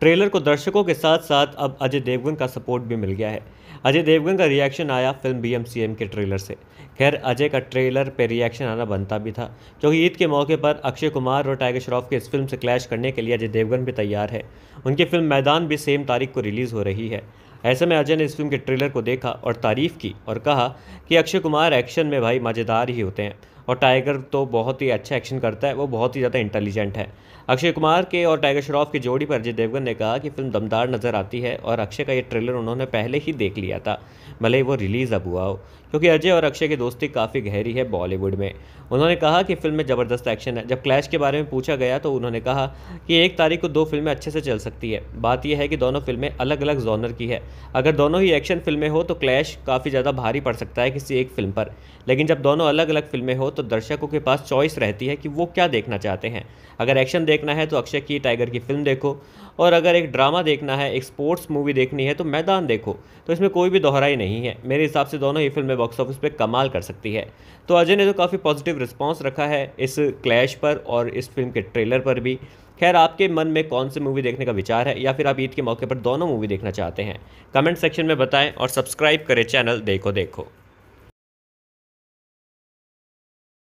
trailer को दर्शकों के साथ साथ अब अजय देवगन का सपोर्ट भी मिल गया है अजय देवगन का रिएक्शन आया film B M C M के ट्रेलर से खैर अजय का ट्रेलर पे रिएक्शन आना बनता भी था क्योंकि ईद के मौके पर अक्षय कुमार और टाइगर श्रॉफ के इस फिल्म से क्लैश करने के लिए अजय देवगन भी तैयार है उनकी फिल्म मैदान भी सेम तारीख को रिलीज़ हो रही है ऐसे में अजय ने इस फिल्म के ट्रेलर को देखा और तारीफ की और कहा कि अक्षय कुमार एक्शन में भाई मज़ेदार ही होते हैं और टाइगर तो बहुत ही अच्छा एक्शन करता है वो बहुत ही ज़्यादा इंटेलिजेंट है अक्षय कुमार के और टाइगर श्रॉफ की जोड़ी पर अजय देवगन ने कहा कि फिल्म दमदार नज़र आती है और अक्षय का ये ट्रेलर उन्होंने पहले ही देख लिया था भले ही वो रिलीज़ अब हुआ हो क्योंकि अजय और अक्षय की दोस्ती काफ़ी गहरी है बॉलीवुड में उन्होंने कहा कि फिल्म में ज़बरदस्त एक्शन है जब क्लैश के बारे में पूछा गया तो उन्होंने कहा कि एक तारीख को दो फिल्में अच्छे से चल सकती है बात यह है कि दोनों फिल्में अलग अलग जोनर की है अगर दोनों ही एक्शन फिल्में हो तो क्लैश काफ़ी ज़्यादा भारी पड़ सकता है किसी एक फिल्म पर लेकिन जब दोनों अलग अलग फिल्में हो तो दर्शकों के पास चॉइस रहती है कि वो क्या देखना चाहते हैं अगर एक्शन देखना है तो अक्षय की टाइगर की फिल्म देखो और अगर एक ड्रामा देखना है एक स्पोर्ट्स मूवी देखनी है तो मैदान देखो तो इसमें कोई भी दोहराई नहीं है मेरे हिसाब से दोनों ही फिल्में बॉक्स ऑफिस पर कमाल कर सकती है तो अजय ने तो काफ़ी पॉजिटिव रिस्पॉन्स रखा है इस क्लैश पर और इस फिल्म के ट्रेलर पर भी खैर आपके मन में कौन सी मूवी देखने का विचार है या फिर आप ईद के मौके पर दोनों मूवी देखना चाहते हैं कमेंट सेक्शन में बताएं और सब्सक्राइब करें चैनल देखो देखो